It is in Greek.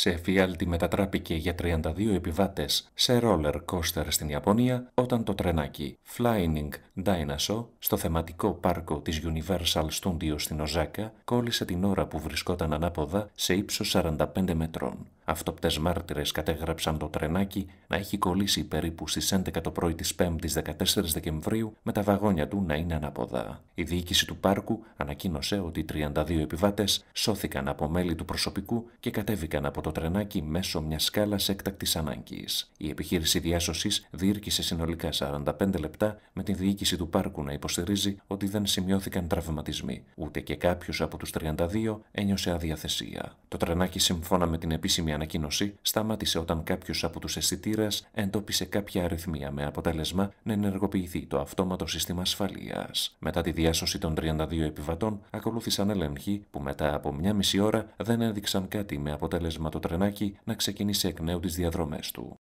σε εφιάλτη μετατράπηκε για 32 επιβάτες σε roller coaster στην Ιαπωνία όταν το τρενάκι Flying Dinosaur στο θεματικό πάρκο της Universal Studios στην Οζάκα κόλλησε την ώρα που βρισκόταν ανάποδα σε ύψος 45 μετρών. Αυτοπτές μάρτυρες κατέγραψαν το τρενάκι να έχει κολλήσει περίπου στις 11 το πρωί της 5ης 14 Δεκεμβρίου με τα βαγόνια του να είναι ανάποδα. Η διοίκηση του πάρκου ανακοίνωσε ότι 32 επιβάτες σώθηκαν από μέλη του προσωπικού και κατέβηκαν από το τρενάκι μέσω μιας σκάλας έκτακτης ανάγκης. Η επιχείρηση διάσωσης διήρκησε συνολικά 45 λεπτά με τη διοίκηση του πάρκου να υποστηρίζει ότι δεν σημειώθηκαν τραυματισμοί. Ούτε και κάποιος από τους 32 ένιωσε αδιαθεσία. Το τρενάκι σύμφωνα με την επίσημη ανακοίνωση σταμάτησε όταν κάποιος από τους αισθητήρες εντόπισε κάποια αριθμία με αποτέλεσμα να ενεργοποιηθεί το αυτόματο σύστημα ασφαλείας. Μετά τη διάσωση των 32 επιβατών, ακολούθησαν έλεγχοι που μετά από μια μισή ώρα δεν έδειξαν κάτι με αποτέλεσμα το τρενάκι να ξεκινήσει εκ νέου τις διαδρομές του.